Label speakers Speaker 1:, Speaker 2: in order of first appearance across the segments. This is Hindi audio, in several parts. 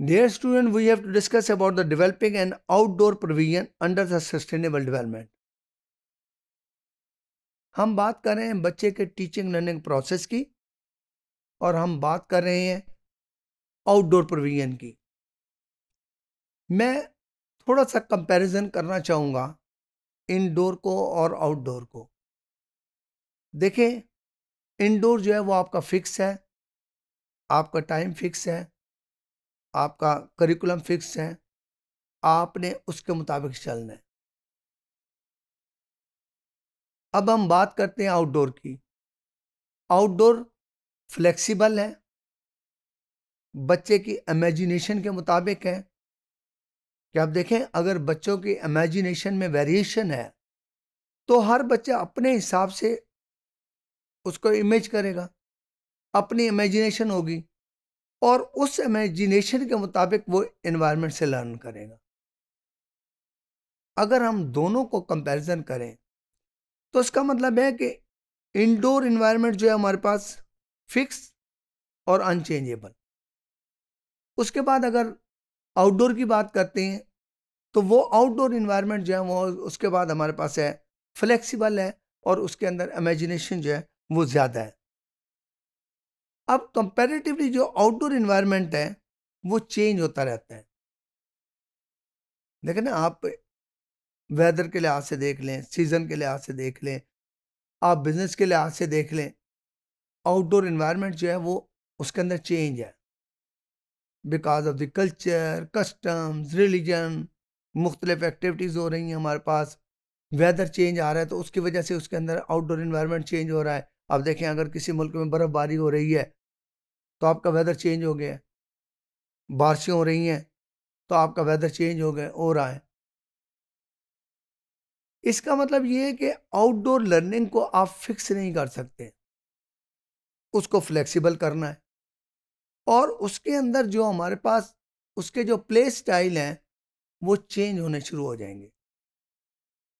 Speaker 1: Dear student, we have to discuss about the developing an outdoor provision under the sustainable development. हम बात कर रहे हैं बच्चे के टीचिंग लर्निंग प्रोसेस की और हम बात कर रहे हैं आउटडोर प्रोविजन की मैं थोड़ा सा कंपैरिजन करना चाहूँगा इनडोर को और आउटडोर को देखें इनडोर जो है वो आपका फिक्स है आपका टाइम फिक्स है आपका करिकुलम फिक्स है आपने उसके मुताबिक चलना है
Speaker 2: अब हम बात करते हैं आउटडोर की
Speaker 1: आउटडोर फ्लेक्सिबल है बच्चे की इमेजिनेशन के मुताबिक है कि आप देखें अगर बच्चों की इमेजिनेशन में वेरिएशन है तो हर बच्चा अपने हिसाब से उसको इमेज करेगा अपनी इमेजिनेशन होगी और उस इमेजिनेशन के मुताबिक वो इन्वायरमेंट से लर्न करेगा अगर हम दोनों को कंपैरिजन करें तो इसका मतलब है कि इंडोर इन्वायरमेंट जो है हमारे पास फिक्स और अनचेंजेबल उसके बाद अगर आउटडोर की बात करते हैं तो वो आउटडोर इन्वायरमेंट जो है वो उसके बाद हमारे पास है फ्लेक्सिबल है और उसके अंदर इमेजिनेशन जो है वो ज़्यादा है अब कंपेरेटिवली जो आउटडोर इन्वायरमेंट है वो चेंज होता रहता है देखें ना आप वेदर के लिहाज से देख लें सीज़न के लिहाज से देख लें आप बिज़नेस के लिहाज से देख लें आउटडोर इन्वायरमेंट जो है वो उसके अंदर चेंज है because of the culture customs religion मुख्तलिफ एक्टिविटीज़ हो रही हैं हमारे पास वेदर चेंज आ रहा है तो उसकी वजह से उसके अंदर आउटडोर इन्वायरमेंट चेंज हो रहा है अब देखें अगर किसी मुल्क में बर्फ़बारी हो रही है तो आपका वेदर चेंज हो गया है बारिशें हो रही हैं तो आपका वेदर चेंज हो गया हो रहा है इसका मतलब ये है कि आउटडोर लर्निंग को आप फिक्स नहीं कर सकते उसको फ्लेक्सिबल करना है और उसके अंदर जो हमारे पास उसके जो प्ले स्टाइल हैं वो चेंज होने शुरू हो जाएंगे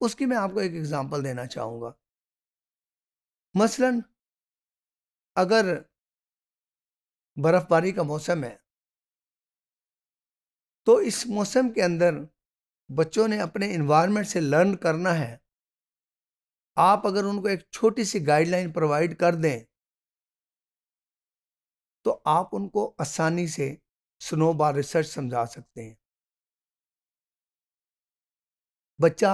Speaker 1: उसकी मैं आपको एक एग्ज़ाम्पल देना चाहूँगा मसलन
Speaker 2: अगर बर्फ़बारी का मौसम है
Speaker 1: तो इस मौसम के अंदर बच्चों ने अपने इन्वायरमेंट से लर्न करना है आप अगर उनको एक छोटी सी गाइडलाइन प्रोवाइड कर दें तो आप उनको आसानी से
Speaker 2: स्नो बार रिसर्च समझा सकते हैं बच्चा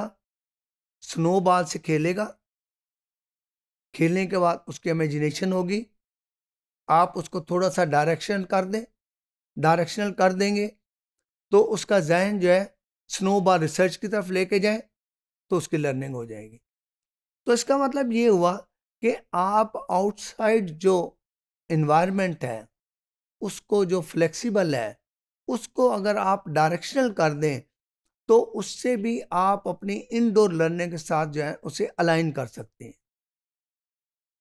Speaker 1: स्नो से खेलेगा खेलने के बाद उसकी इमेजिनेशन होगी आप उसको थोड़ा सा डायरेक्शन कर दें डायरेक्शनल कर देंगे तो उसका जहन जो है स्नो बार रिसर्च की तरफ लेके जाए तो उसकी लर्निंग हो जाएगी तो इसका मतलब ये हुआ कि आप आउटसाइड जो इन्वायरमेंट है उसको जो फ्लेक्सिबल है उसको अगर आप डायरेक्शनल कर दें तो उससे भी आप अपनी इनडोर लर्निंग के साथ जो है उसे अलाइन कर सकते हैं